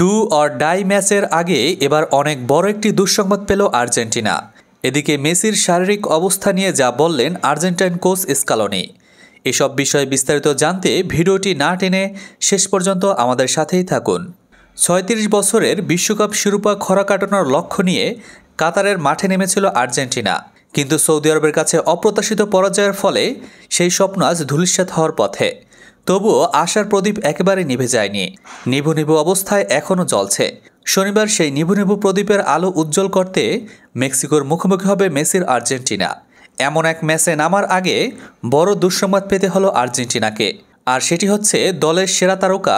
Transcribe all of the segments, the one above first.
do or die ম্যাচের আগে এবার অনেক বড় একটি দুঃসংবাদ পেল আর্জেন্টিনা এদিকে মেসির শারীরিক অবস্থা নিয়ে যা বললেন আর্জেন্টাইন কোচ স্কালনি এসব বিষয়ে বিস্তারিত জানতে ভিডিওটি না টেনে শেষ পর্যন্ত আমাদের সাথেই থাকুন ছয়ত্রিশ বছরের বিশ্বকাপ শিরোপা খরা কাটানোর লক্ষ্য নিয়ে কাতারের মাঠে নেমেছিল আর্জেন্টিনা কিন্তু সৌদি আরবের কাছে অপ্রত্যাশিত পরাজয়ের ফলে সেই স্বপ্ন আজ ধুলিস্য়াত হওয়ার পথে তবুও আশার প্রদীপ একেবারে নিভে যায়নি নিভু নিভু অবস্থায় এখনও জ্বলছে শনিবার সেই নিভু নিভু প্রদীপের আলো উজ্জ্বল করতে মেক্সিকোর মুখোমুখি হবে মেসির আর্জেন্টিনা এমন এক ম্যাচে নামার আগে বড় দুঃসংবাদ পেতে হলো আর্জেন্টিনাকে আর সেটি হচ্ছে দলের সেরা তারকা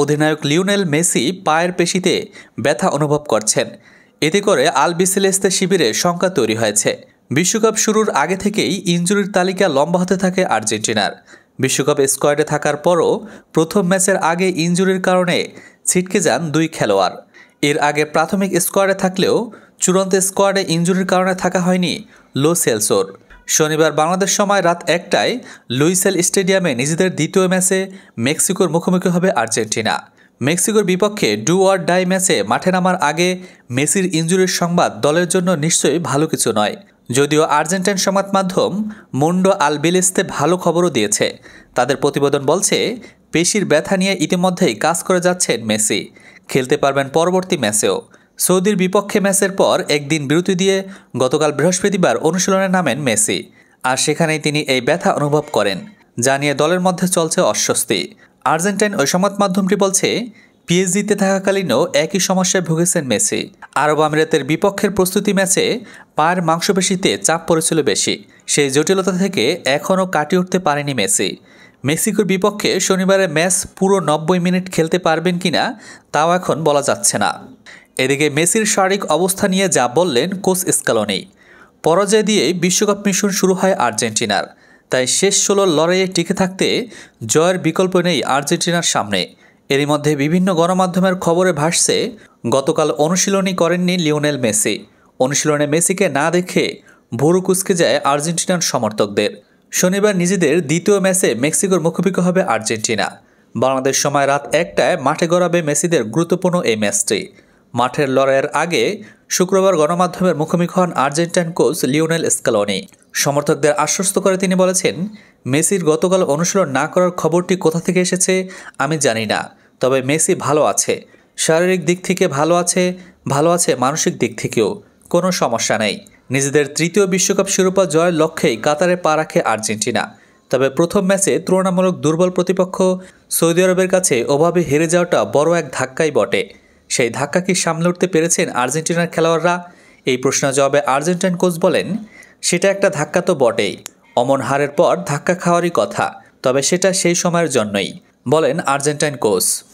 অধিনায়ক লিওনেল মেসি পায়ের পেশিতে ব্যথা অনুভব করছেন এতে করে আল বিসিলেস্তে শিবিরে শঙ্কা তৈরি হয়েছে বিশ্বকাপ শুরুর আগে থেকেই ইঞ্জুরির তালিকা লম্বা হতে থাকে আর্জেন্টিনার বিশ্বকাপ স্কোয়াডে থাকার পরও প্রথম ম্যাচের আগে ইঞ্জুরির কারণে ছিটকে যান দুই খেলোয়াড় এর আগে প্রাথমিক স্কোয়াডে থাকলেও চূড়ান্ত স্কোয়াডে ইঞ্জুরির কারণে থাকা হয়নি লো সেলসোর শনিবার বাংলাদেশ সময় রাত একটায় লুইসেল স্টেডিয়ামে নিজেদের দ্বিতীয় ম্যাচে মেক্সিকোর মুখোমুখি হবে আর্জেন্টিনা মেক্সিকোর বিপক্ষে ডু অর ডাই ম্যাচে মাঠে নামার আগে মেসির ইঞ্জুরির সংবাদ দলের জন্য নিশ্চয়ই ভালো কিছু নয় যদিও আর্জেন্টাইন সংবাদ মাধ্যম মুন্ডো আলবিলেস্তে ভালো খবরও দিয়েছে তাদের প্রতিবেদন বলছে পেশির ব্যথা নিয়ে ইতিমধ্যেই কাজ করে যাচ্ছেন মেসি খেলতে পারবেন পরবর্তী ম্যাচেও সৌদির বিপক্ষে ম্যাচের পর একদিন বিরতি দিয়ে গতকাল বৃহস্পতিবার অনুশীলনে নামেন মেসি আর সেখানেই তিনি এই ব্যথা অনুভব করেন যা নিয়ে দলের মধ্যে চলছে অস্বস্তি আর্জেন্টাইন ওই সংবাদ মাধ্যমটি বলছে পিএসজিতে থাকাকালীনও একই সমস্যায় ভুগেছেন মেসি আরব আমিরাতের বিপক্ষের প্রস্তুতি ম্যাচে পায়ের মাংসপেশিতে চাপ পড়েছিল বেশি সেই জটিলতা থেকে এখনও কাটিয়ে উঠতে পারেনি মেসি মেক্সিকোর বিপক্ষে শনিবারের ম্যাচ পুরো নব্বই মিনিট খেলতে পারবেন কিনা তাও এখন বলা যাচ্ছে না এদিকে মেসির শারীরিক অবস্থা নিয়ে যা বললেন কোচ স্কালনি পরাজয় দিয়ে বিশ্বকাপ মিশন শুরু হয় আর্জেন্টিনার তাই শেষ ষোলোর লড়াইয়ে টিকে থাকতে জয়ের বিকল্প নেই আর্জেন্টিনার সামনে এরই মধ্যে বিভিন্ন গণমাধ্যমের খবরে ভাসছে গতকাল অনুশীলনী করেননি লিওনেল মেসি অনুশীলনে মেসিকে না দেখে ভুরু কুচকে যায় আর্জেন্টিনার সমর্থকদের শনিবার নিজেদের দ্বিতীয় ম্যাচে মেক্সিকোর মুখোমুখি হবে আর্জেন্টিনা বাংলাদেশ সময় রাত একটায় মাঠে গড়াবে মেসিদের গুরুত্বপূর্ণ এই ম্যাচটি মাঠের লড়াইয়ের আগে শুক্রবার গণমাধ্যমের মুখোমুখি হন আর্জেন্টাইন কোচ লিওনেল স্কালনি সমর্থকদের আশ্বস্ত করে তিনি বলেছেন মেসির গতকাল অনুশীলন না করার খবরটি কোথা থেকে এসেছে আমি জানি না তবে মেসি ভালো আছে শারীরিক দিক থেকে ভালো আছে ভালো আছে মানসিক দিক থেকেও কোনো সমস্যা নেই নিজেদের তৃতীয় বিশ্বকাপ শিরোপা জয়ের লক্ষ্যেই কাতারে পা রাখে আর্জেন্টিনা তবে প্রথম ম্যাচে তুলনামূলক দুর্বল প্রতিপক্ষ সৌদি আরবের কাছে ওভাবে হেরে যাওয়াটা বড় এক ধাক্কাই বটে সেই ধাক্কা কি সামলে উঠতে পেরেছেন আর্জেন্টিনার খেলোয়াড়রা এই প্রশ্ন জবাবে আর্জেন্টাইন কোচ বলেন সেটা একটা ধাক্কা তো বটেই অমন হারের পর ধাক্কা খাওয়ারই কথা তবে সেটা সেই সময়ের জন্যই বলেন আর্জেন্টাইন কোচ